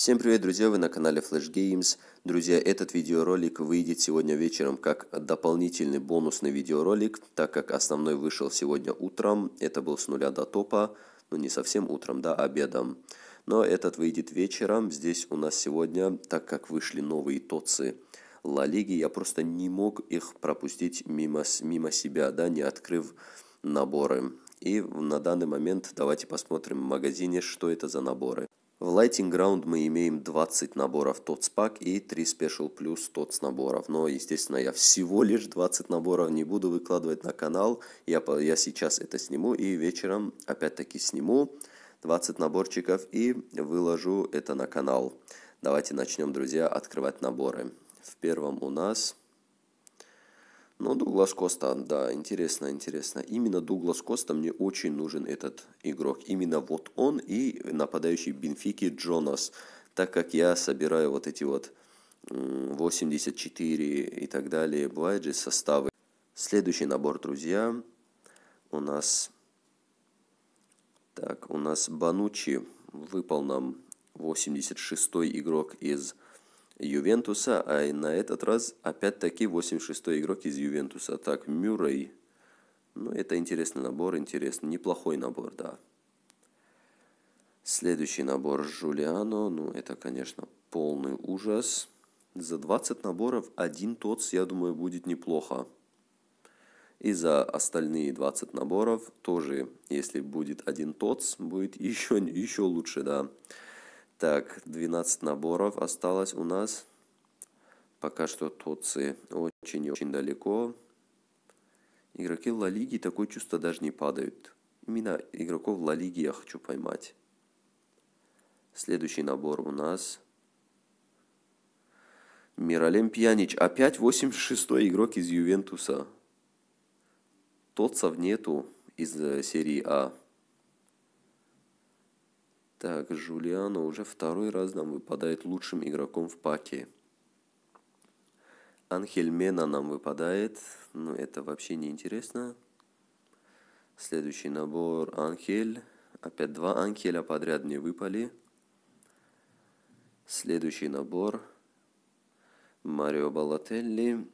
Всем привет, друзья! Вы на канале Flash Games. Друзья, этот видеоролик выйдет сегодня вечером как дополнительный бонусный видеоролик, так как основной вышел сегодня утром. Это был с нуля до топа, ну не совсем утром, да, обедом. Но этот выйдет вечером. Здесь у нас сегодня, так как вышли новые тоцы Ла Лиги, я просто не мог их пропустить мимо, мимо себя, да, не открыв наборы. И на данный момент давайте посмотрим в магазине, что это за наборы. В Lighting Ground мы имеем 20 наборов TOTS Pack и 3 Special Plus TOTS наборов. Но, естественно, я всего лишь 20 наборов не буду выкладывать на канал. Я, я сейчас это сниму и вечером опять-таки сниму 20 наборчиков и выложу это на канал. Давайте начнем, друзья, открывать наборы. В первом у нас ну, Дуглас Коста, да, интересно, интересно. Именно Дуглас Коста мне очень нужен этот игрок. Именно вот он и нападающий Бенфики Джонас, так как я собираю вот эти вот 84 и так далее, бывает же составы. Следующий набор, друзья, у нас... Так, у нас Банучи выпал нам 86 игрок из Ювентуса, а на этот раз опять-таки 86-й игрок из Ювентуса. Так, Мюррей. Ну, это интересный набор, интересный, неплохой набор, да. Следующий набор Жулиано, ну, это, конечно, полный ужас. За 20 наборов один Тотс, я думаю, будет неплохо. И за остальные 20 наборов тоже, если будет один ТОЦ, будет еще, еще лучше, да. Так, 12 наборов осталось у нас. Пока что Тотцы очень-очень далеко. Игроки Ла Лиги такое чувство даже не падают. Именно игроков Ла Лиги я хочу поймать. Следующий набор у нас. Миралем Пьянич. Опять 86-й игрок из Ювентуса. Тотсов нету из э, серии А. Так, Жулиано уже второй раз нам выпадает лучшим игроком в паке. Анхель Мена нам выпадает, но ну, это вообще не интересно. Следующий набор Анхель. Опять два Анхеля подряд не выпали. Следующий набор Марио Балателли.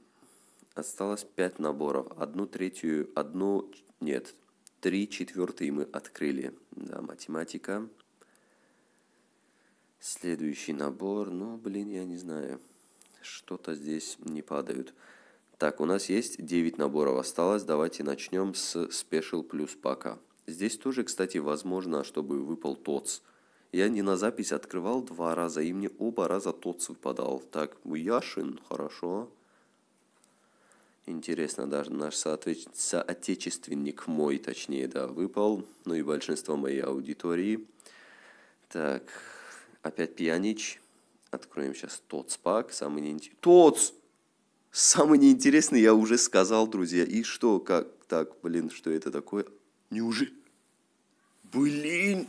Осталось пять наборов. Одну третью, одну... Нет, три четвертые мы открыли. Да, математика. Математика. Следующий набор, ну, блин, я не знаю. Что-то здесь не падают. Так, у нас есть 9 наборов осталось. Давайте начнем с Special плюс пака. Здесь тоже, кстати, возможно, чтобы выпал ТОЦ. Я не на запись открывал два раза, и мне оба раза ТОЦ выпадал. Так, Яшин, хорошо. Интересно, даже наш соответ... соотечественник мой, точнее, да, выпал. Ну и большинство моей аудитории. Так, Опять пьянич. Откроем сейчас тот спак Самый неинтересный. Тот Самый неинтересный я уже сказал, друзья. И что, как так, блин, что это такое? Неужели? Блин!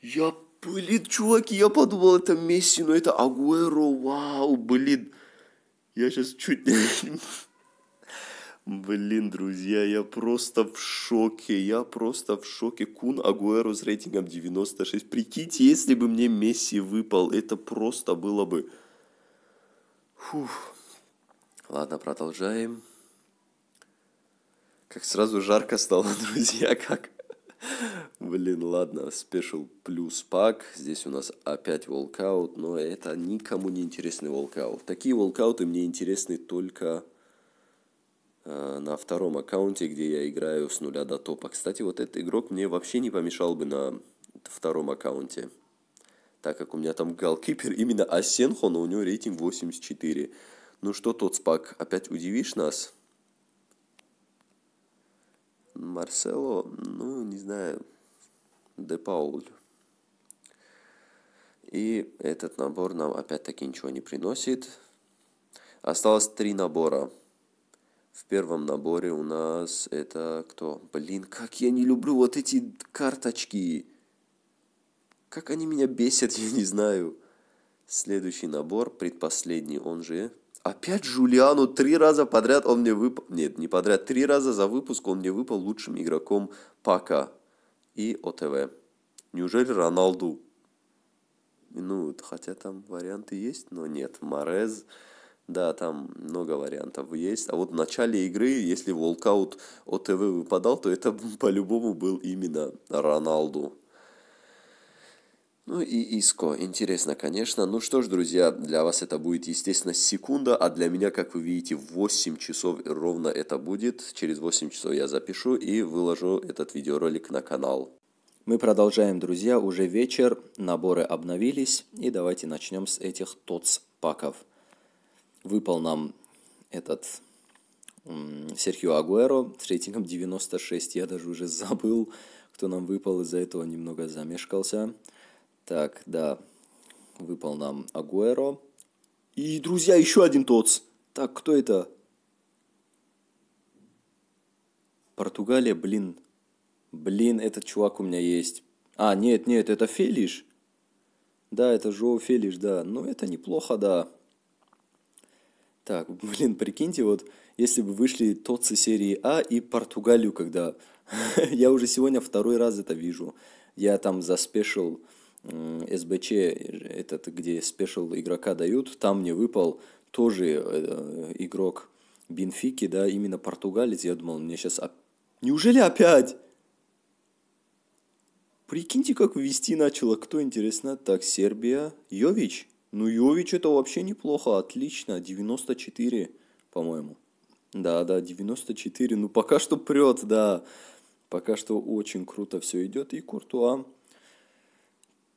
Я, блин, чуваки, я подумал, это Месси, но это Агуэро, вау, блин. Я сейчас чуть не... Блин, друзья, я просто в шоке, я просто в шоке. Кун Агуэро с рейтингом 96. Прикиньте, если бы мне Месси выпал, это просто было бы... Фух. Ладно, продолжаем. Как сразу жарко стало, друзья, как... Блин, ладно, спешил плюс пак. Здесь у нас опять волкаут, но это никому не интересный волкаут. Такие волкауты мне интересны только Э, на втором аккаунте, где я играю с нуля до топа. Кстати, вот этот игрок мне вообще не помешал бы на втором аккаунте, так как у меня там голкипер именно Асенхо, но у него рейтинг 84. Ну что, тот спак, опять удивишь нас? Марсело, ну, не знаю, Де Пауль. И этот набор нам опять-таки ничего не приносит. Осталось три набора. В первом наборе у нас это кто? Блин, как я не люблю вот эти карточки. Как они меня бесят, я не знаю. Следующий набор, предпоследний, он же... Опять Жулиану три раза подряд он мне выпал... Нет, не подряд, три раза за выпуск он мне выпал лучшим игроком пока. И ОТВ. Неужели Роналду? Ну, хотя там варианты есть, но нет. Морез... Марез да, там много вариантов есть. А вот в начале игры, если волкаут ОТВ выпадал, то это по-любому был именно Роналду. Ну и Иско. Интересно, конечно. Ну что ж, друзья, для вас это будет, естественно, секунда, а для меня, как вы видите, 8 часов ровно это будет. Через 8 часов я запишу и выложу этот видеоролик на канал. Мы продолжаем, друзья, уже вечер, наборы обновились, и давайте начнем с этих ТОЦ-паков выпал нам этот Серхио Агуэро с рейтингом 96. Я даже уже забыл, кто нам выпал, из-за этого немного замешкался. Так, да, выпал нам Агуэро. И, друзья, еще один ТОЦ. Так, кто это? Португалия, блин. Блин, этот чувак у меня есть. А, нет, нет, это Фелиш. Да, это Жоу Фелиш, да. Ну, это неплохо, да. Так, блин, прикиньте, вот если бы вышли Тотцы серии А и Португалию, когда... Я уже сегодня второй раз это вижу. Я там за заспешил СБЧ, этот, где спешил игрока дают, там мне выпал тоже э, игрок Бенфики, да, именно португалец. Я думал, мне сейчас... Неужели опять? Прикиньте, как вести начало. Кто, интересно? Так, Сербия. Йович? Ну, Йович это вообще неплохо, отлично, 94, по-моему. Да, да, 94, ну пока что прет, да. Пока что очень круто все идет. И Куртуа.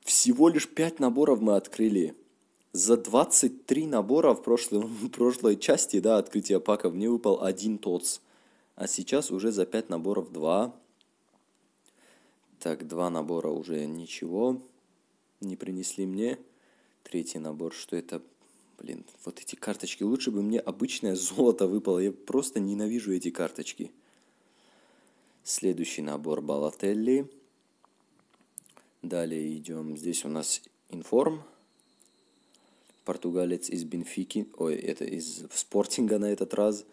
Всего лишь 5 наборов мы открыли. За 23 набора в, прошлом, прошлой части, да, открытия паков мне выпал один тотс, А сейчас уже за 5 наборов 2. Так, 2 набора уже ничего не принесли мне. Третий набор, что это? Блин, вот эти карточки, лучше бы мне обычное золото выпало, я просто ненавижу эти карточки. Следующий набор Балателли. Далее идем, здесь у нас Информ. Португалец из Бенфики, ой, это из Спортинга на этот раз.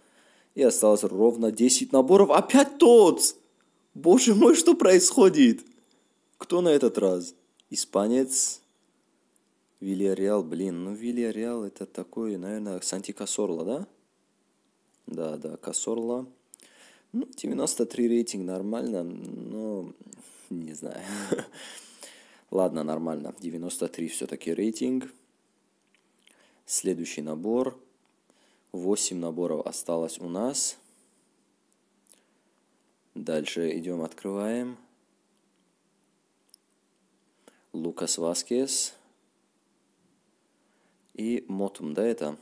И осталось ровно 10 наборов. Опять тот! Боже мой, что происходит? Кто на этот раз? Испанец, Вильяреал, блин, ну Вильяреал это такой, наверное, Санти Касорла, да? Да, да, Касорла. Ну, 93 рейтинг нормально, но не знаю. Ладно, нормально. 93 все-таки рейтинг. Следующий набор. 8 наборов осталось у нас. Дальше идем, открываем. Лукас Васкес и Мотум, да, это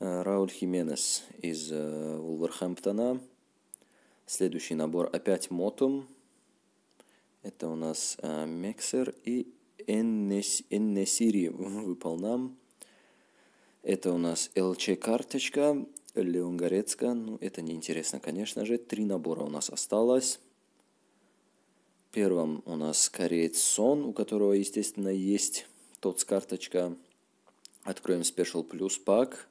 э, Рауль Хименес из э, Вулверхэмптона. Следующий набор опять Мотум. Это у нас э, Мексер и Эннесири выпал нам. Это у нас ЛЧ карточка, Леонгарецка. Ну, это неинтересно, конечно же. Три набора у нас осталось. В первом у нас кореец Сон, у которого, естественно, есть Тотс карточка. Откроем Special Plus пак,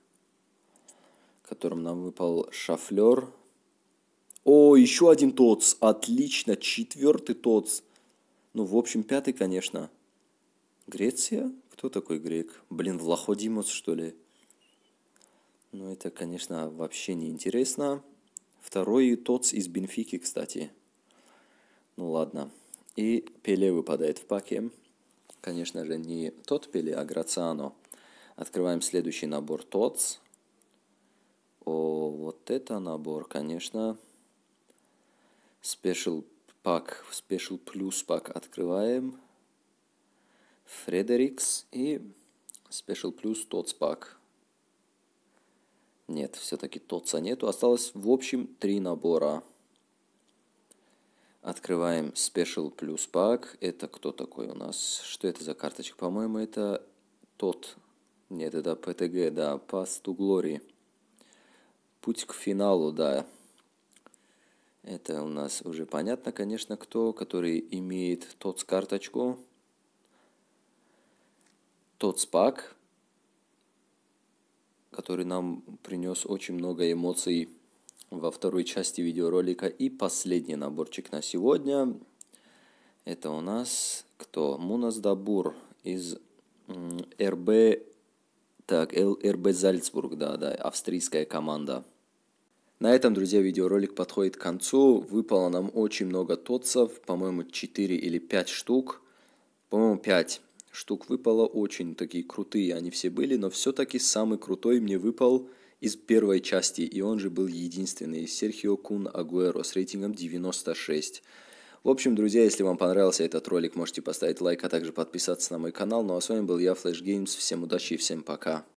которым нам выпал Шафлер. О, еще один Тотс. Отлично, четвертый Тотс. Ну, в общем, пятый, конечно. Греция? Кто такой грек? Блин, Влаходимос, что ли? Ну, это, конечно, вообще не интересно. Второй Тотс из Бенфики, кстати. Ну, ладно. И Пеле выпадает в паке конечно же, не тот пили, а Грациано. Открываем следующий набор Тотс. О, вот это набор, конечно. Special пак, Special плюс пак открываем. Фредерикс и Special плюс Тотс пак. Нет, все-таки Тотса нету. Осталось в общем три набора. Открываем Special Plus Pack. Это кто такой у нас? Что это за карточка? По-моему, это тот. Нет, это ПТГ, да. Pass to Glory. Путь к финалу, да. Это у нас уже понятно, конечно, кто, который имеет тот карточку. Тот спак, который нам принес очень много эмоций во второй части видеоролика. И последний наборчик на сегодня. Это у нас кто? Мунас Дабур из РБ... Так, РБ Зальцбург, да-да, австрийская команда. На этом, друзья, видеоролик подходит к концу. Выпало нам очень много тотсов, по-моему, 4 или 5 штук. По-моему, 5 штук выпало, очень такие крутые они все были, но все-таки самый крутой мне выпал из первой части, и он же был единственный. Серхио Кун Агуэро с рейтингом 96. В общем, друзья, если вам понравился этот ролик, можете поставить лайк, а также подписаться на мой канал. Ну а с вами был я, Flash Games. Всем удачи и всем пока.